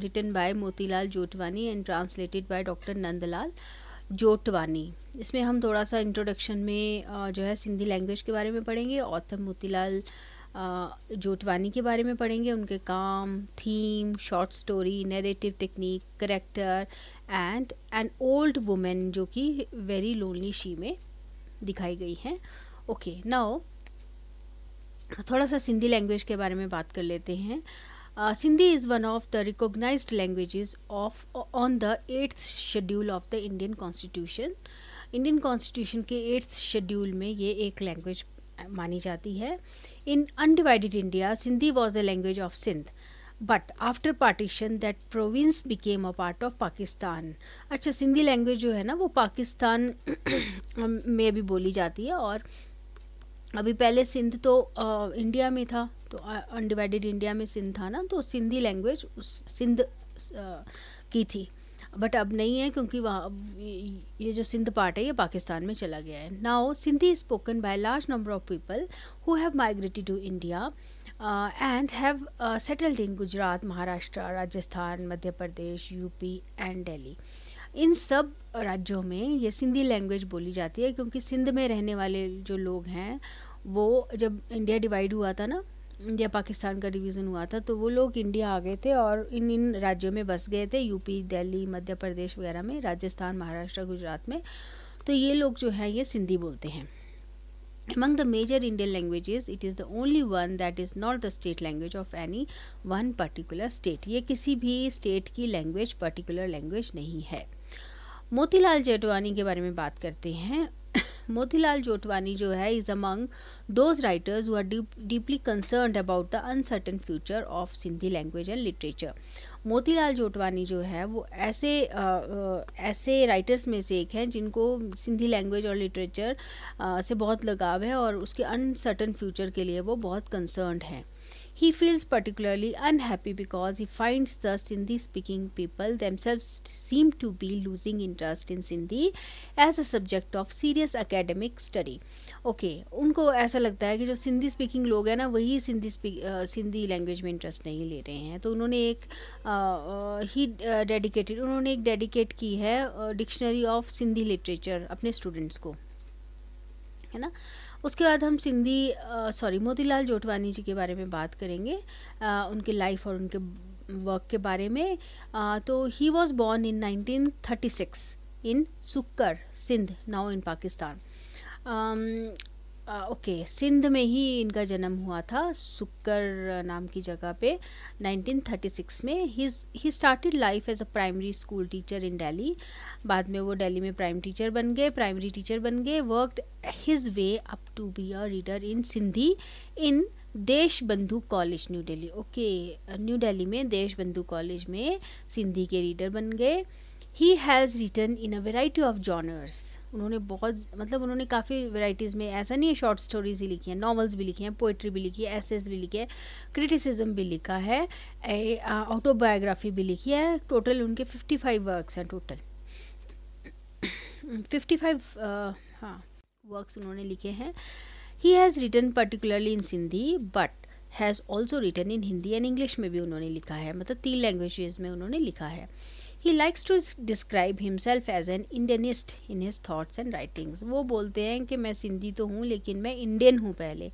Written by Motilal Jotwani and translated by doctor Nandlal Jotwani इसमें हम थोड़ा सा इंट्रोडक्शन में जो है सिंधी लैंग्वेज के बारे में पढ़ेंगे ऑथर मोतीलाल जोटवानी के बारे में पढ़ेंगे उनके काम theme short story narrative technique character and an old women जो कि वेरी लोनली शी में दिखाई गई हैं ओके नाउ थोड़ा सा सिंधी लैंग्वेज के बारे में बात कर लेते हैं Uh, Sindhi is one of the recognized languages of on the 8th schedule of the Indian Constitution. Indian constitution के एट्थ शेड्यूल में ये एक लैंग्वेज मानी जाती है in undivided India Sindhi was the language of Sindh but after partition that province became a part of Pakistan अच्छा Sindhi language जो है ना वो पाकिस्तान में भी बोली जाती है और अभी पहले सिंध तो आ, इंडिया में था तो अनडिवाइडेड इंडिया में सिंध था ना तो सिंधी लैंग्वेज उस सिंध की थी बट अब नहीं है क्योंकि वहाँ ये जो सिंध पार्ट है ये पाकिस्तान में चला गया है now Sindhi spoken by large number of people who have migrated to India and have settled in Gujarat Maharashtra Rajasthan Madhya Pradesh UP and Delhi इन सब राज्यों में ये सिंधी लैंग्वेज बोली जाती है क्योंकि सिंध में रहने वाले जो लोग हैं वो जब इंडिया डिवाइड हुआ था ना इंडिया पाकिस्तान का डिवीज़न हुआ था तो वो लोग इंडिया आ गए थे और इन इन राज्यों में बस गए थे यूपी दिल्ली मध्य प्रदेश वगैरह में राजस्थान महाराष्ट्र गुजरात में तो ये लोग जो है ये सिंधी बोलते हैं among the major Indian language it is the only one that is not the state language of any one particular state ये किसी भी स्टेट की लैंग्वेज पर्टिकुलर लैंग्वेज नहीं है मोतीलाल जेटवानी के बारे में बात करते हैं मोतीलाल जोटवानी जो है is among those writers who are deeply concerned about the uncertain future of Sindhi language and literature Motilal Jotwani जो है वो ऐसे आ, ऐसे राइटर्स में से एक हैं जिनको सिंधी लैंग्वेज और लिटरेचर से बहुत लगाव है और उसके अनसर्टन फ्यूचर के लिए वो बहुत कंसर्न्ड हैं He feels particularly unhappy because he finds the Sindhi speaking people themselves seem to be losing interest in Sindhi as a subject of serious academic study. Okay, unko aisa lagta hai ki jo sindhi speaking log hai na wahi sindhi sindhi language mein interest nahi le rahe hain to unhone ek he dedicated unhone ek dedicate ki hai dictionary of sindhi literature apne students ko है ना उसके बाद हम Sindhi sorry Motilal Jotwani ji के बारे में बात करेंगे आ, उनके लाइफ और उनके वर्क के बारे में आ, तो he was born in 1936 in Sukkur Sindh now in Pakistan uh, okay Sindh में ही इनका जन्म हुआ था सुकर नाम की जगह पे 1936 में he started life as a primary school teacher in Delhi बाद में वो दिल्ली में प्राइम टीचर बन गए प्राइमरी टीचर बन गए worked his way up to be a reader in Sindhi in Desh Bandhu college New Delhi okay New Delhi में देश बंधु कॉलेज में सिंधी के रीडर बन गए he has written in a variety of genres उन्होंने बहुत मतलब उन्होंने काफ़ी वेराइटीज़ में ऐसा नहीं है शॉर्ट स्टोरीज़ ही लिखी हैं नॉवेल्स भी लिखी हैं पोइट्री भी लिखी है एसेज भी लिखे हैं क्रिटिसिज्म भी लिखा है ऑटोबायोग्राफी भी लिखी है टोटल उनके फिफ्टी फाइव वर्कस हैं टोटल फिफ्टी फाइव हाँ वर्कस उन्होंने लिखे हैं he has written particularly in Sindhi but has also written in Hindi and English में भी उन्होंने लिखा है मतलब तीन लैंग्वेज में उन्होंने लिखा है he likes to describe himself as an Indianist in his thoughts and writings वो बोलते हैं कि मैं सिंधी तो हूँ लेकिन मैं इंडियन हूँ पहले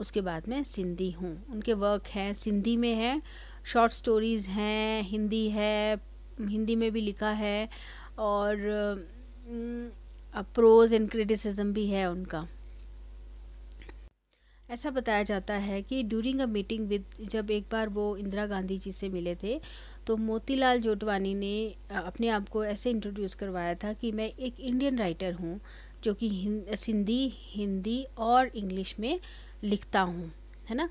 उसके बाद मैं सिंधी हूँ उनके वर्क हैं सिंधी में हैं शॉर्ट स्टोरीज़ हैं हिंदी है हिंदी में भी लिखा है और प्रोज एंड क्रिटिसिज्म भी है उनका ऐसा बताया जाता है कि ड्यूरिंग अ मीटिंग विद जब एक बार वो इंदिरा गांधी जी से मिले थे तो मोतीलाल जोटवानी ने अपने आप को ऐसे इंट्रोड्यूस करवाया था कि मैं एक इंडियन राइटर हूँ जो कि सिंधी हिंदी और इंग्लिश में लिखता हूँ है ना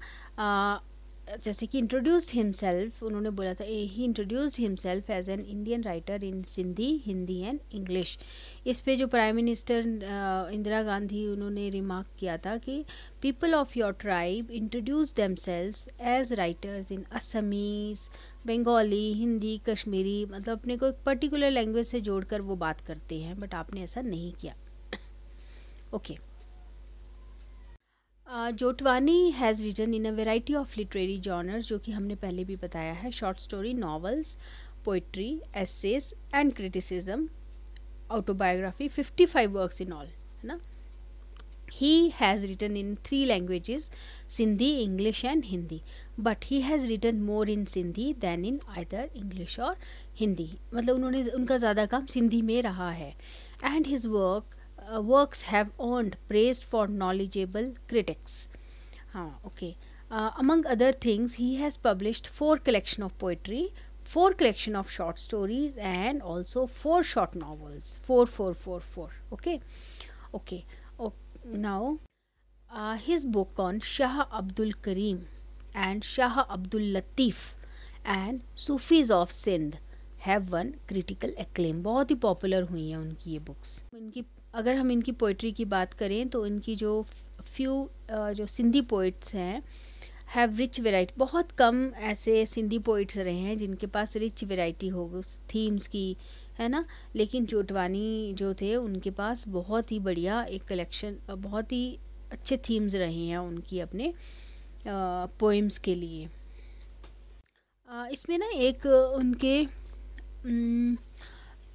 जैसे कि इंट्रोड्यूस्ड हिमसेल्फ उन्होंने बोला था he introduced himself as an Indian writer in Sindhi Hindi and English इस पे जो प्राइम मिनिस्टर इंदिरा गांधी उन्होंने रिमार्क किया था कि people of your tribe introduce themselves as writers in Assamese Bengali Hindi Kashmiri मतलब अपने को एक पर्टिकुलर लैंग्वेज से जोड़कर वो बात करते हैं बट आपने ऐसा नहीं किया okay okay. Jotwani has written in a variety of literary genres जो कि हमने पहले भी बताया है short story novels poetry essays and criticism autobiography fifty five works in all है ना he has written in three language Sindhi English and Hindi but he has written more in Sindhi than in other English और हिंदी मतलब उन्होंने उनका ज़्यादा काम सिंधी में रहा है and his work uh, works have earned praise for knowledgeable critics. Ah, okay. Uh, among other things, he has published four collection of poetry, four collection of short stories, and also four short novels. Four, four, four, four. Okay, okay. now, uh, his book on Shah Abdul Karim and Shah Abdul Latif and Sufis of Sindh have won critical acclaim बहुत ही popular हुई हैं उनकी ये books अगर हम इनकी poetry की बात करें तो इनकी जो फ्यू जो सिंधी पोइट्स हैं हैव रिच वेराइटी बहुत कम ऐसे सिंधी पोइट्स रहे हैं जिनके पास रिच वेराइटी हो उस थीम्स की है ना लेकिन जोटवानी जो थे उनके पास बहुत ही बढ़िया एक कलेक्शन बहुत ही अच्छे थीम्स रहे हैं उनकी अपने पोइम्स के लिए इसमें ना एक उनके न,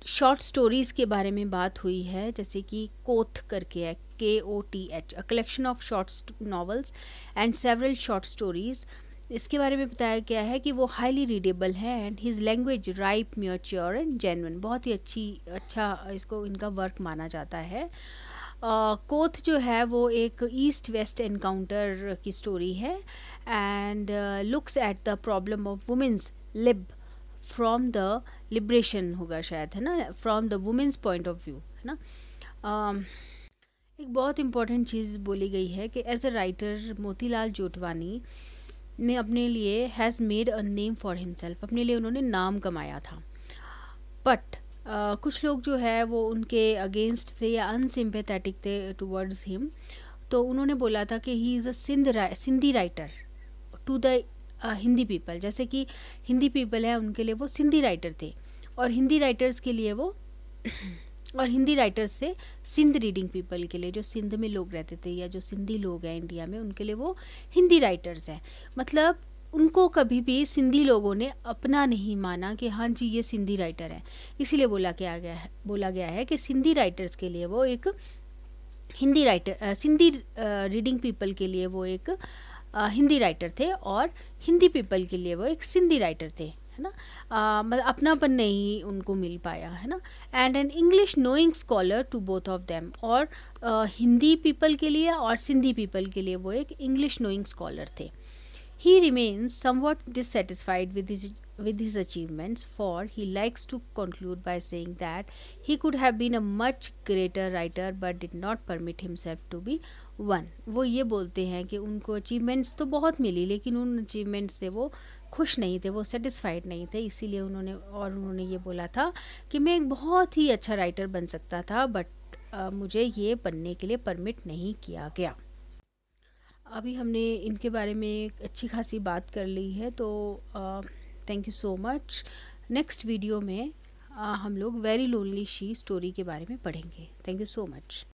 शॉर्ट स्टोरीज़ के बारे में बात हुई है जैसे कि कोथ करके है K O T H a collection of short novels and several short stories इसके बारे में बताया गया है कि वो हाईली रीडेबल है and his language ripe mature and genuine बहुत ही अच्छी अच्छा इसको इनका वर्क माना जाता है कोथ uh, जो है वो एक ईस्ट वेस्ट एनकाउंटर की स्टोरी है and looks at the problem of women's lib from the liberation होगा शायद है ना from the women's point of view है ना um, एक बहुत इम्पॉर्टेंट चीज़ बोली गई है कि as a writer Motilal Jotwani ने अपने लिए has made a name for himself अपने लिए उन्होंने नाम कमाया था बट uh, कुछ लोग जो है वो उनके अगेंस्ट थे या अनसिम्पेथेटिक थे टूवर्ड्स हिम तो उन्होंने बोला था कि he is a Sindh Sindhi writer to the Hindi people जैसे कि हिंदी पीपल है उनके लिए वो सिंधी राइटर थे और हिंदी राइटर्स के लिए वो और हिंदी राइटर्स से सिंध रीडिंग पीपल के लिए जो सिंध में लोग रहते थे या जो सिंधी लोग हैं इंडिया में उनके लिए वो हिंदी राइटर्स हैं मतलब उनको कभी भी सिंधी लोगों ने अपना नहीं माना कि हाँ जी ये सिंधी राइटर हैं इसीलिए बोला क्या गया है बोला गया है कि सिंधी राइटर्स के लिए वो एक Hindi writer Sindhi reading people के लिए वो एक हिंदी राइटर थे और हिंदी पीपल के लिए वो एक सिंधी राइटर थे है ना मतलब अपनापन नहीं उनको मिल पाया है ना and an English knowing scholar to both of them और हिंदी पीपल के लिए और सिंधी पीपल के लिए वो एक इंग्लिश नोइंग स्कॉलर थे he remains somewhat dissatisfied with with his achievements, for he likes to conclude by saying that he could have been a much greater writer but did not permit himself to be one. वो ये बोलते हैं कि उनको achievements तो बहुत मिली लेकिन उन अचीवमेंट से वो खुश नहीं थे वो सेटिस्फाइड नहीं थे इसीलिए उन्होंने और उन्होंने ये बोला था कि मैं एक बहुत ही अच्छा राइटर बन सकता था बट मुझे ये बनने के लिए परमिट नहीं किया गया अभी हमने इनके बारे में एक अच्छी खासी बात कर ली है तो आ, thank you so much next video में आ, uh, हम लोग वेरी लोनली शी स्टोरी के बारे में पढ़ेंगे थैंक यू सो मच